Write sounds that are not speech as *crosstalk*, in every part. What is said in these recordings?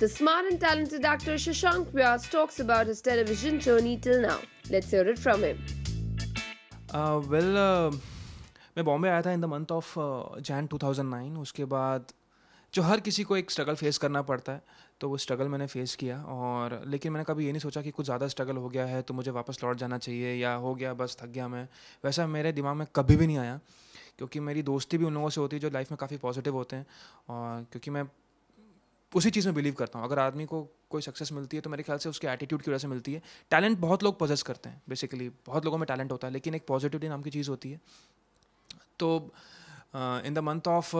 The smart and talented actor Shashank Vyas talks about his television journey till now. Let's hear it from him. Uh, well, uh, मैं बॉम्बे आया था in the month of Jan 2009 उसके बाद जो हर किसी को एक स्ट्रगल फेस करना पड़ता है तो वो स्ट्रगल मैंने फेस किया और लेकिन मैंने कभी ये नहीं सोचा कि कुछ ज़्यादा स्ट्रगल हो गया है तो मुझे वापस लौट जाना चाहिए या हो गया बस थक गया मैं वैसा मेरे दिमाग में कभी भी नहीं आया क्योंकि मेरी दोस्ती भी उन लोगों से होती है जो लाइफ में काफ़ी पॉजिटिव होते हैं और क्योंकि मैं उसी चीज़ में बिलीव करता हूँ अगर आदमी को कोई सक्सेस मिलती है तो मेरे ख्याल से उसके एटीट्यूड की वजह से मिलती है टैलेंट बहुत लोग पोजेस करते हैं बेसिकली बहुत लोगों में टैलेंट होता है लेकिन एक पॉजिटिविटी नाम की चीज़ होती है तो in the month of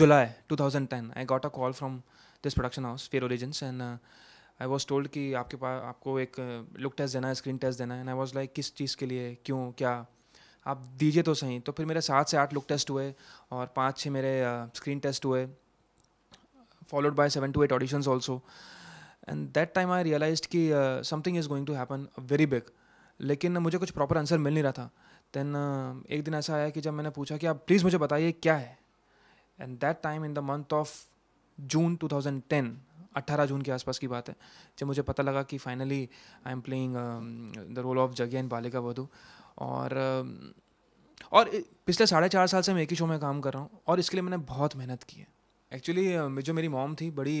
July 2010 I got a call from this production house fair origins and I was told कि आपके पास आपको एक लुक टेस्ट देना है स्क्रीन टेस्ट देना है एंड आई वॉज लाइक किस चीज़ के लिए क्यों क्या आप दीजिए तो सही तो फिर मेरे सात से आठ लुक टेस्ट हुए और पाँच छः मेरे स्क्रीन टेस्ट हुए followed by seven to eight auditions also. And that time I realize की something is going to happen very big लेकिन मुझे कुछ प्रॉपर आंसर मिल नहीं रहा था दैन uh, एक दिन ऐसा आया कि जब मैंने पूछा कि आप प्लीज़ मुझे बताइए क्या है and that time in the month of June 2010 18 June के आसपास की बात है जब मुझे पता लगा कि finally I am playing the role of Jagya in बालिका वधु और uh, और पिछले साढ़े चार साल से मैं एक ही शो में काम कर रहा हूँ और इसके लिए मैंने बहुत मेहनत की है एक्चुअली uh, जो मेरी मॉम थी बड़ी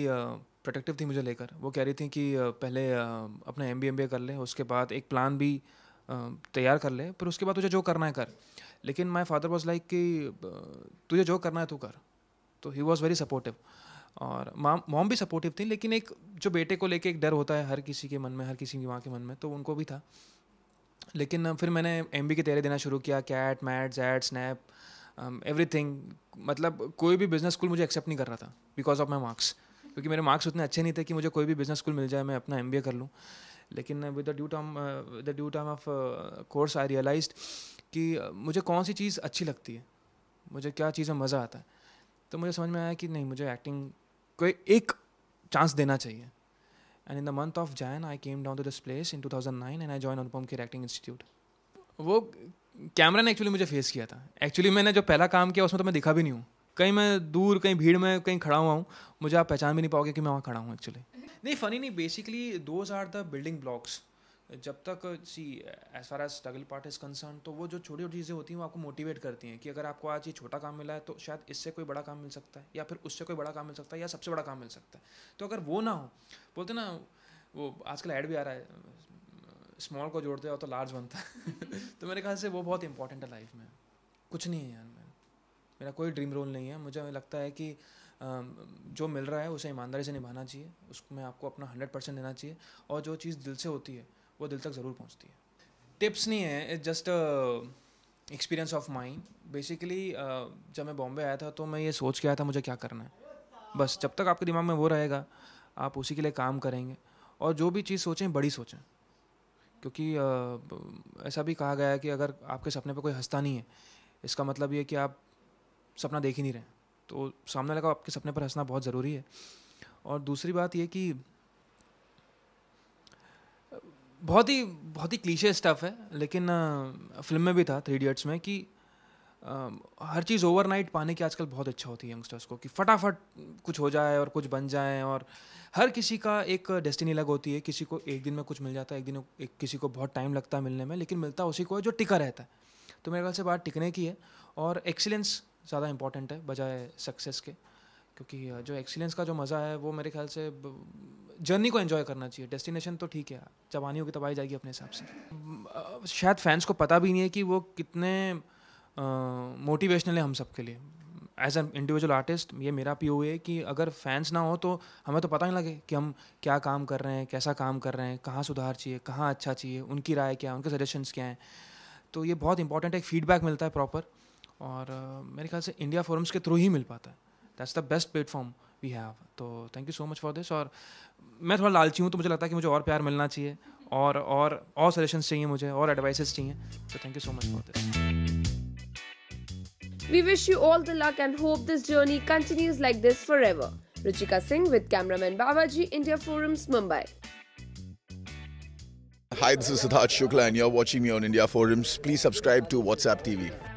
प्रोटेक्टिव uh, थी मुझे लेकर वो कह रही थी कि uh, पहले अपना एम बी एम बी कर ले उसके बाद एक प्लान भी तैयार कर ले फिर उसके बाद तुझे जो करना है कर लेकिन माई फादर वॉज लाइक कि तुझे जो करना है तू कर तो ही वॉज़ वेरी सपोर्टिव और माम मॉम भी सपोर्टिव थी लेकिन एक जो बेटे को लेके एक डर होता है हर किसी के मन में हर किसी की माँ के मन में तो उनको भी था लेकिन फिर मैंने एम की तैयारी देना शुरू किया CAT MAT XAT SNAP every um, thing मतलब कोई भी बिजनेस स्कूल मुझे एक्सेप्ट नहीं कर रहा था बिकॉज ऑफ माई मार्क्स क्योंकि मेरे मार्क्स उतने अच्छे नहीं थे कि मुझे कोई भी बिजनेस स्कूल मिल जाए मैं अपना एम बी ए कर लूँ लेकिन with the due time the due time of course I realize कि uh, मुझे कौन सी चीज़ अच्छी लगती है मुझे क्या चीज़ में मज़ा आता है तो मुझे समझ में आया कि नहीं मुझे एक्टिंग को एक चांस देना चाहिए and in the month of Jan I came down to this place in two thousand nine and I join Anupam Kher acting institute वो कैमरा ने एक्चुअली मुझे फेस किया था एक्चुअली मैंने जो पहला काम किया उसमें तो मैं दिखा भी नहीं हूँ कहीं मैं दूर कहीं भीड़ में कहीं खड़ा हुआ हूँ मुझे आप पहचान भी नहीं पाओगे कि मैं वहाँ खड़ा हूँ एक्चुअली नहीं फनी नहीं basically those are the building blocks जब तक see as far as struggle part is concern तो वो जो छोटी छोटी चीज़ें होती हैं वो आपको मोटिवेट करती हैं कि अगर आपको आज ये छोटा काम मिला है तो शायद इससे कोई बड़ा काम मिल सकता है या फिर उससे कोई बड़ा काम मिल सकता है या सबसे बड़ा काम मिल सकता है तो अगर वो ना हो बोलते ना वो आजकल ऐड भी आ रहा है स्मॉल को जोड़ते हो तो लार्ज बनता है *laughs* तो मेरे ख्याल से वो बहुत इंपॉर्टेंट है लाइफ में कुछ नहीं है यार मैं मेरा कोई ड्रीम रोल नहीं है मुझे लगता है कि जो मिल रहा है उसे ईमानदारी से निभाना चाहिए उसमें आपको अपना हंड्रेड परसेंट देना चाहिए और जो चीज़ दिल से होती है वो दिल तक ज़रूर पहुँचती है टिप्स नहीं है it's just experience of mind basically जब मैं बॉम्बे आया था तो मैं ये सोच के आया था मुझे क्या करना है बस जब तक आपके दिमाग में वो रहेगा आप उसी के लिए काम करेंगे और जो भी चीज़ सोचें बड़ी सोचें क्योंकि ऐसा भी कहा गया है कि अगर आपके सपने पर कोई हंसता नहीं है इसका मतलब ये कि आप सपना देख ही नहीं रहे तो सामने लगा आपके सपने पर हंसना बहुत ज़रूरी है और दूसरी बात ये कि बहुत ही बहुत ही क्लीशे स्टफ है लेकिन फिल्म में भी था थ्री इडियट्स में कि Um, हर चीज़ ओवरनाइट पाने की आजकल बहुत अच्छा होती है यंगस्टर्स को कि फटाफट कुछ हो जाए और कुछ बन जाए और हर किसी का एक डेस्टिनी अलग होती है किसी को एक दिन में कुछ मिल जाता है एक दिन एक किसी को बहुत टाइम लगता है मिलने में लेकिन मिलता उसी को है जो टिका रहता है तो मेरे ख्याल से बात टिकने की है और एक्सीलेंस ज़्यादा इंपॉर्टेंट है बजाय सक्सेस के क्योंकि जो एक्सीलेंस का जो मज़ा है वो मेरे ख्याल से जर्नी को एंजॉय करना चाहिए डेस्टिनेशन तो ठीक है जवानी होगी तबाही जाएगी अपने हिसाब से शायद फैंस को पता भी नहीं है कि वो कितने मोटिवेशनल है हम सब के लिए एज एन इंडिविजुअल आर्टिस्ट ये मेरा पी है कि अगर फैंस ना हो तो हमें तो पता नहीं लगे कि हम क्या काम कर रहे हैं कैसा काम कर रहे हैं कहाँ सुधार चाहिए कहाँ अच्छा चाहिए उनकी राय क्या है उनके सजेशंस क्या हैं तो ये बहुत इंपॉर्टेंट है एक फीडबैक मिलता है प्रॉपर और uh, मेरे ख्याल से इंडिया फोरम्स के थ्रू ही मिल पाता है that's the best platform we have तो thank you so much for this और मैं थोड़ा लालची हूँ तो मुझे लगता है कि मुझे और प्यार मिलना चाहिए और और और सजेशंस चाहिए मुझे और एडवाइसेस चाहिए तो thank you so much for this We wish you all the luck and hope this journey continues like this forever. Ruchika Singh with cameraman Babaji, India Forums, Mumbai. Hi, this is Siddharth Shukla, and you're watching me on India Forums. Please subscribe to WhatsApp TV.